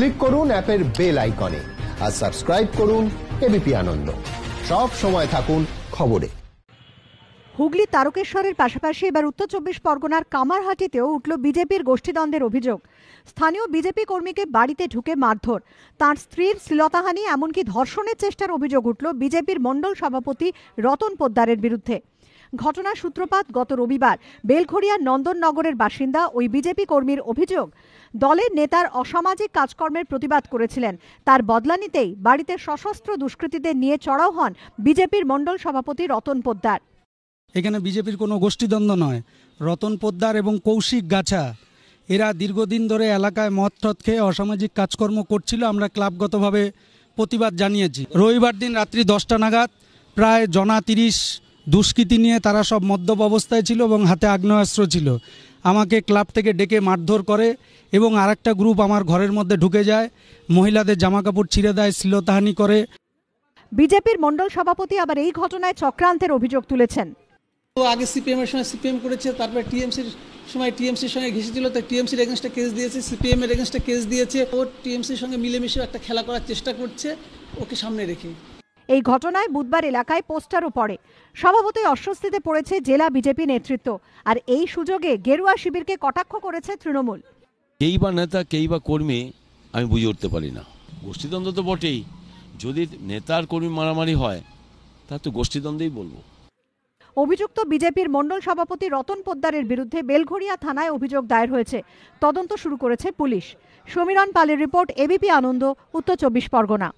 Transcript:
click করুন অ্যাপের bell আইকনে আর সাবস্ক্রাইব করুন এবিপি আনন্দ সব সময় থাকুন খবরে হুগলি তারকেশ্বরের পাশাপাশি এবার উত্তর চব্বিশ পরগনার কামারহাটিতেও উঠল বিজেপির গোষ্ঠীদ্বন্দ্বের অভিযোগ স্থানীয় বিজেপি কর্মীকে বাড়িতে ঢুকে মারধর তার স্ত্রীর শ্লীলতাহানি এমনকি ধর্ষণের চেষ্টার অভিযোগ উঠল বিজেপির মণ্ডল সভাপতি রতন পোদ্দারের বিরুদ্ধে ঘটনার সূত্রপাত গত রবিবার বেলঘরিয়ার নন্দননগরের বাসিন্দা ওই বিজেপি কর্মীর অভিযোগ দলের নেতার অসামাজিক কাজকর্মের প্রতিবাদ করেছিলেন তার বদলা নিতেই বাড়িতে সশস্ত্র দুষ্কৃতীদের নিয়ে চড়াও হন বিজেপির মণ্ডল সভাপতি রতন পোদ্দার এখানে বিজেপির কোনো গোষ্ঠীদ্বন্দ্ব নয় রতন পোদ্দার এবং কৌশিক গাছা এরা দীর্ঘদিন ধরে এলাকায় মদ টদ খেয়ে অসামাজিক কাজকর্ম করছিল আমরা ক্লাবগতভাবে প্রতিবাদ জানিয়েছি রবিবার দিন রাত্রি দশটা নাগাদ প্রায় জনা তিরিশ দুষ্কৃতি নিয়ে তারা সব মদ্যপ অবস্থায় ছিল এবং হাতে আগ্নেয়াস্ত্র ছিল আমাকে ক্লাব থেকে ডেকে মারধর করে এবং আর গ্রুপ আমার ঘরের মধ্যে ঢুকে যায় মহিলাদের জামাকাপড় ছিঁড়ে দেয় শ্লীলতাহানি করে বিজেপির মণ্ডল সভাপতি আবার এই ঘটনায় চক্রান্তের অভিযোগ তুলেছেন আগে সিপিএম এর সঙ্গে সিপিএম করেছে তারপরে টিএমসির সময় টিএমসির সঙ্গে ঘেঁষেছিল তো টিএমসির এগেনস্টে কেস দিয়েছে সিপিএম এর এগেনস্টে কেস দিয়েছে ও টিএমসির সঙ্গে মিলেমিশে একটা খেলা করার চেষ্টা করছে ওকে সামনে রেখে এই ঘটনায় বুধবার এলাকায় পোস্টারও পড়ে স্বভাবতই অস্বস্তিতে পড়েছে জেলা বিজেপি নেতৃত্ব আর এই সুযোগে গেরুয়া শিবিরকে কটাক্ষ করেছে তৃণমূল কেই বা নেতা কেই বা কর্মী আমি বুঝে উঠতে পারি না গোষ্ঠীদ্বন্দ্ব তো বটেই যদি নেতার কর্মী মারামারি হয় তা তো গোষ্ঠীদ্বন্দ্বেই বলবো অভিযুক্ত বিজেপির মণ্ডল সভাপতি রতন পোদ্দারের বিরুদ্ধে বেলঘড়িয়া থানায় অভিযোগ দায়ের হয়েছে তদন্ত শুরু করেছে পুলিশ সমীরণ পালের রিপোর্ট এবিপি আনন্দ উত্তর চব্বিশ পরগনা